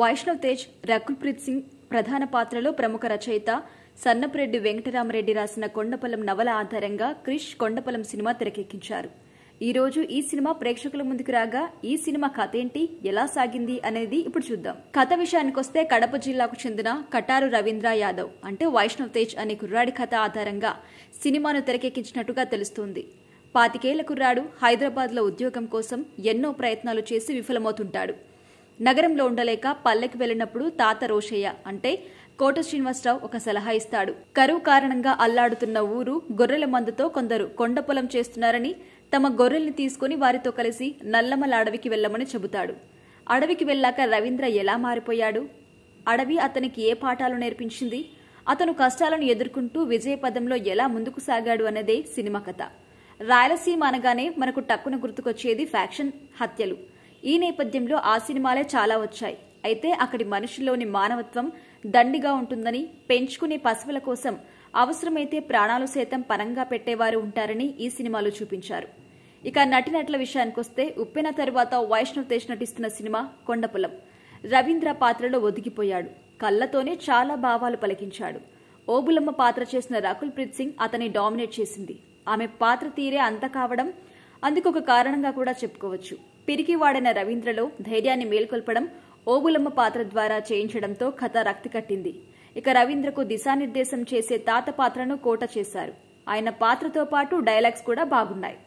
వైష్ణవ్ తేజ్ రకుల్ప్రీత్ సింగ్ ప్రధాన పాత్రలో ప్రముఖ రచయిత సన్నపరెడ్డి వెంకటరామరెడ్డి రాసిన కొండపలం నవల ఆధారంగా క్రిష్ కొండపలం సినిమా తెరకెక్కించారు ఈరోజు ఈ సినిమా ప్రేక్షకుల ముందుకు రాగా ఈ సినిమా కథ ఏంటి ఎలా సాగింది అనేది ఇప్పుడు చూద్దాం కథ విషయానికొస్తే కడప జిల్లాకు చెందిన కటారు రవీంద్ర యాదవ్ అంటే వైష్ణవ్ తేజ్ అనే కుర్రాడి కథ ఆధారంగా సినిమాను తెరకెక్కించినట్టుగా తెలుస్తుంది పాతికేళ్ల కుర్రాడు హైదరాబాద్లో ఉద్యోగం కోసం ఎన్నో ప్రయత్నాలు చేసి విఫలమవుతుంటాడు నగరంలో ఉండలేక పల్లెకి వెళ్ళినప్పుడు తాత రోషయ్య అంటే కోట శ్రీనివాసరావు ఒక సలహా ఇస్తాడు కరువు కారణంగా అల్లాడుతున్న ఊరు గొర్రెల మందుతో కొందరు కొండ పొలం చేస్తున్నారని తమ గొర్రెల్ని తీసుకుని వారితో కలిసి నల్లమల అడవికి వెళ్ళమని చెబుతాడు అడవికి వెళ్ళాక రవీంద్ర ఎలా మారిపోయాడు అడవి అతనికి ఏ పాఠాలు నేర్పించింది అతను కష్టాలను ఎదుర్కొంటూ విజయపదంలో ఎలా ముందుకు సాగాడు అన్నదే సినిమా కథ రాయలసీమ అనగానే మనకు టక్కున గుర్తుకొచ్చేది ఫ్యాక్షన్ హత్యలు ఈ నేపథ్యంలో ఆ సినిమాలే చాలా వచ్చాయి అయితే అక్కడి మనుషుల్లోని మానవత్వం దండిగా ఉంటుందని పెంచుకునే పశువుల కోసం అవసరమైతే ప్రాణాలు సైతం పరంగా పెట్టేవారు ఉంటారని ఈ సినిమాలో చూపించారు ఇక నటినట్ల విషయానికొస్తే ఉప్పెన తరువాత వైష్ణవ్ తేజ్ నటిస్తున్న సినిమా కొండపులం రవీంద్ర పాత్రలో ఒదిగిపోయాడు కళ్ళతోనే చాలా భావాలు పలికించాడు ఓబులమ్మ పాత్ర చేసిన రాకుల్ ప్రీత్ సింగ్ అతని డామినేట్ చేసింది ఆమె పాత్ర తీరే అంత కావడం అందుకొక కారణంగా కూడా చెప్పుకోవచ్చు పిరికివాడైన రవీంద్రలో ధైర్యాన్ని మేల్కొల్పడం ఓబులమ్మ పాత్ర ద్వారా చేయించడంతో కథ రక్తి కట్టింది ఇక రవీంద్రకు దిశానిర్దేశం చేసే తాత పాత్రను కోట చేశారు ఆయన పాత్రతో పాటు డైలాగ్స్ కూడా బాగున్నాయి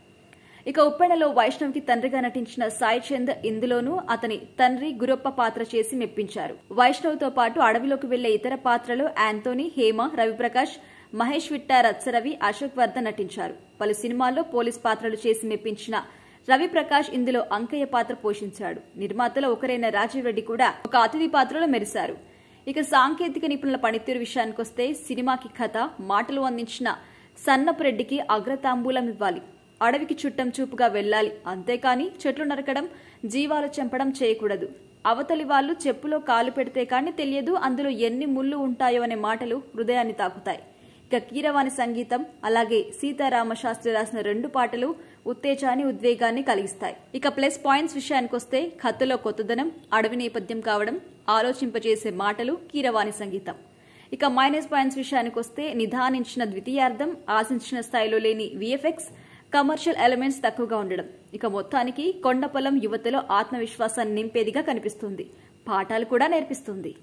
ఇక ఉప్పెనలో వైష్ణవ్కి తండ్రిగా నటించిన సాయి చంద్ ఇందులోనూ అతని తండ్రి గురొప్ప పాత్ర చేసి మెప్పించారు వైష్ణవ్తో పాటు అడవిలోకి వెళ్లే ఇతర పాత్రలు యాంతోనీ హేమ రవిప్రకాష్ మహేష్ విట్ట రత్సరవి అశోక్ వర్ధన్ నటించారు పలు సినిమాల్లో పోలీస్ పాత్రలు చేసి మెప్పించిన రవిప్రకాష్ ఇందులో అంకయ్య పాత్ర పోషించాడు నిర్మాతలో ఒకరైన రాజీవ్ రెడ్డి కూడా ఒక అతిథి పాత్రలో మెరిశారు ఇక సాంకేతిక నిపుణుల పనితీరు విషయానికొస్తే సినిమాకి కథ మాటలు అందించిన సన్నపురెడ్డికి అగ్రతాంబూలం ఇవ్వాలి అడవికి చుట్టం చూపుగా వెళ్ళాలి అంతేకాని చెట్లు నరకడం జీవాలు చంపడం చేయకూడదు అవతలి వాళ్ళు చెప్పులో కాలు పెడితే కానీ తెలియదు అందులో ఎన్ని ముళ్ళు ఉంటాయో అనే మాటలు హృదయాన్ని తాకుతాయి ఇక కీరవాణి సంగీతం అలాగే సీతారామ శాస్త్రి రాసిన రెండు పాటలు ఉత్తేజాన్ని ఉద్వేగాన్ని కలిగిస్తాయి ఇక ప్లస్ పాయింట్స్ విషయానికి వస్తే కథలో కొత్తదనం అడవి నేపథ్యం కావడం ఆలోచింపజేసే మాటలు కీరవాణి సంగీతం ఇక మైనస్ పాయింట్స్ విషయానికి వస్తే నిధానించిన ద్వితీయార్థం ఆశించిన స్థాయిలో లేని విఎఫ్ఎక్స్ కమర్షియల్ ఎలిమెంట్స్ తక్కువగా ఉండడం ఇక మొత్తానికి కొండపొలం యువతలో ఆత్మవిశ్వాసాన్ని నింపేదిగా కనిపిస్తుంది పాఠాలు కూడా నేర్పిస్తుంది